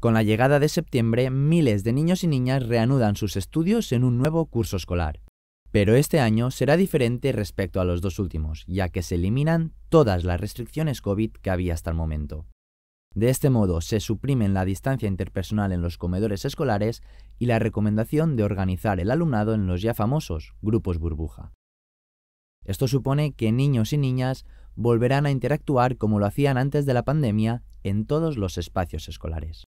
Con la llegada de septiembre, miles de niños y niñas reanudan sus estudios en un nuevo curso escolar. Pero este año será diferente respecto a los dos últimos, ya que se eliminan todas las restricciones COVID que había hasta el momento. De este modo, se suprimen la distancia interpersonal en los comedores escolares y la recomendación de organizar el alumnado en los ya famosos grupos burbuja. Esto supone que niños y niñas volverán a interactuar como lo hacían antes de la pandemia en todos los espacios escolares.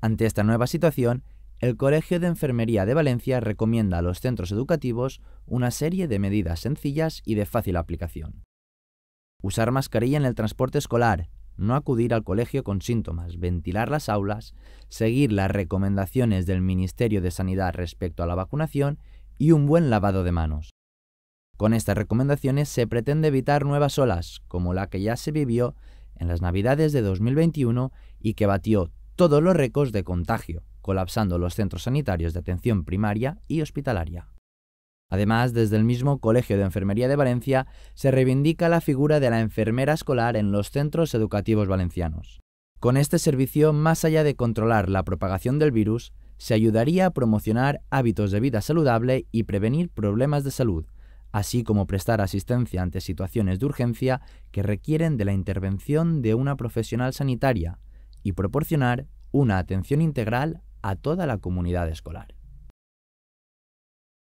Ante esta nueva situación, el Colegio de Enfermería de Valencia recomienda a los centros educativos una serie de medidas sencillas y de fácil aplicación. Usar mascarilla en el transporte escolar, no acudir al colegio con síntomas, ventilar las aulas, seguir las recomendaciones del Ministerio de Sanidad respecto a la vacunación y un buen lavado de manos. Con estas recomendaciones se pretende evitar nuevas olas, como la que ya se vivió en las Navidades de 2021 y que batió todos los récords de contagio, colapsando los centros sanitarios de atención primaria y hospitalaria. Además, desde el mismo Colegio de Enfermería de Valencia se reivindica la figura de la enfermera escolar en los centros educativos valencianos. Con este servicio, más allá de controlar la propagación del virus, se ayudaría a promocionar hábitos de vida saludable y prevenir problemas de salud, así como prestar asistencia ante situaciones de urgencia que requieren de la intervención de una profesional sanitaria, y proporcionar una atención integral a toda la comunidad escolar.